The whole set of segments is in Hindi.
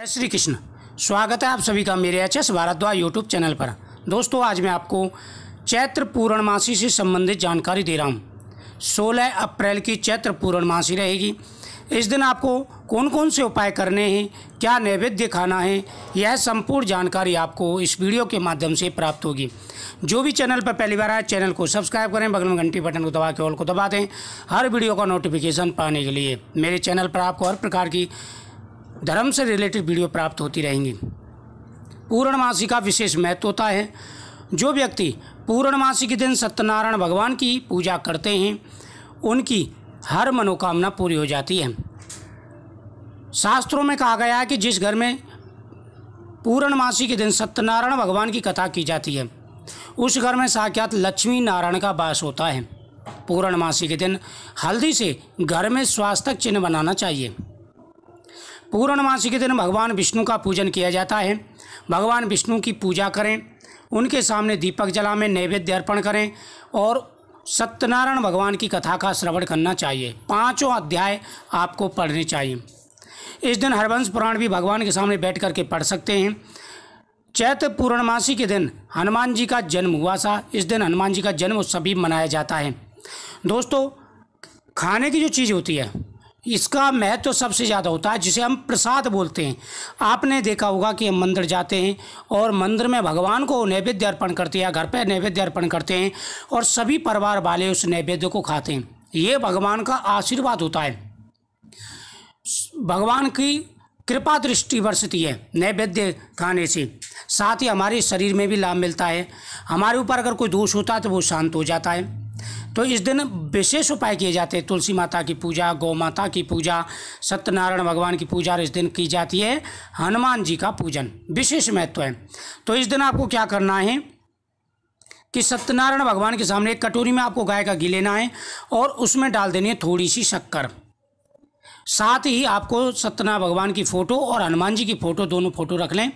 जय श्री कृष्ण स्वागत है आप सभी का मेरे H S Bhardwaj YouTube channel पर दोस्तों आज मैं आपको चैत्र पूर्णमासी से संबंधित जानकारी दे रहा हूँ 16 अप्रैल की चैत्र पूर्णमासी रहेगी इस दिन आपको कौन कौन से उपाय करने हैं क्या नैवेद्य खाना है यह संपूर्ण जानकारी आपको इस वीडियो के माध्यम से प्राप्त होगी जो भी चैनल पर पहली बार आए चैनल को सब्सक्राइब करें बगल में घंटी बटन को दबा के ऑल को दबा दें हर वीडियो का नोटिफिकेशन पाने के लिए मेरे चैनल पर आपको हर प्रकार की धर्म से रिलेटेड वीडियो प्राप्त होती रहेंगी पूर्णमासी का विशेष महत्व होता है जो व्यक्ति पूर्णमासी के दिन सत्यनारायण भगवान की पूजा करते हैं उनकी हर मनोकामना पूरी हो जाती है शास्त्रों में कहा गया है कि जिस घर में पूर्णमासी के दिन सत्यनारायण भगवान की कथा की जाती है उस घर में साक्षात लक्ष्मी नारायण का वास होता है पूर्णमासी के दिन हल्दी से घर में स्वास्थ्य चिन्ह बनाना चाहिए पूर्णमासी के दिन भगवान विष्णु का पूजन किया जाता है भगवान विष्णु की पूजा करें उनके सामने दीपक जला में नैवेद्य अर्पण करें और सत्यनारायण भगवान की कथा का श्रवण करना चाहिए पांचों अध्याय आपको पढ़ने चाहिए इस दिन हरवंश पुराण भी भगवान के सामने बैठ करके पढ़ सकते हैं चैत्र पूर्णमासी के दिन हनुमान जी का जन्म हुआ था इस दिन हनुमान जी का जन्म उत्सव भी मनाया जाता है दोस्तों खाने की जो चीज़ होती है इसका महत्व तो सबसे ज़्यादा होता है जिसे हम प्रसाद बोलते हैं आपने देखा होगा कि हम मंदिर जाते हैं और मंदिर में भगवान को नैवेद्य अर्पण करते हैं या घर पर नैवेद्य अर्पण करते हैं और सभी परिवार वाले उस नैवेद्य को खाते हैं ये भगवान का आशीर्वाद होता है भगवान की कृपा दृष्टि बरसती है नैवेद्य खाने से साथ ही हमारे शरीर में भी लाभ मिलता है हमारे ऊपर अगर कोई दोष होता है तो वो शांत हो जाता है तो इस दिन विशेष उपाय किए जाते हैं तुलसी माता की पूजा गौ माता की पूजा सत्यनारायण भगवान की पूजा और इस दिन की जाती है हनुमान जी का पूजन विशेष महत्व है तो इस दिन आपको क्या करना है कि सत्यनारायण भगवान के सामने एक कटोरी में आपको गाय का घी लेना है और उसमें डाल देनी है थोड़ी सी शक्कर साथ ही आपको सत्यनारायण भगवान की फ़ोटो और हनुमान जी की फ़ोटो दोनों फ़ोटो रख लें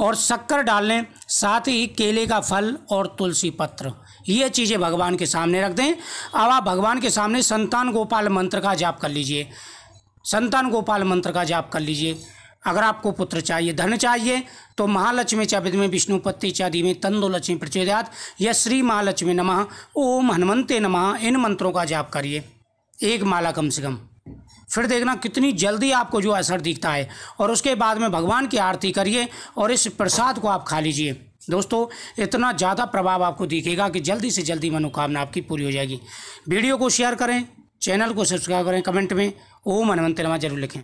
और शक्कर डाल लें साथ ही केले का फल और तुलसी पत्र ये चीज़ें भगवान के सामने रख दें अब आप भगवान के सामने संतान गोपाल मंत्र का जाप कर लीजिए संतान गोपाल मंत्र का जाप कर लीजिए अगर आपको पुत्र चाहिए धन चाहिए तो महालक्ष्मी चा में विष्णुपति चादि में तंदो लक्ष्मी प्रचोदयात या श्री महालक्ष्मी नमः ओम हनुमंते नमः इन मंत्रों का जाप करिए एक माला कम से कम फिर देखना कितनी जल्दी आपको जो असर दिखता है और उसके बाद में भगवान की आरती करिए और इस प्रसाद को आप खा लीजिए दोस्तों इतना ज़्यादा प्रभाव आपको दिखेगा कि जल्दी से जल्दी मनोकामना आपकी पूरी हो जाएगी वीडियो को शेयर करें चैनल को सब्सक्राइब करें कमेंट में ओम हनुमंत नमा जरूर लिखें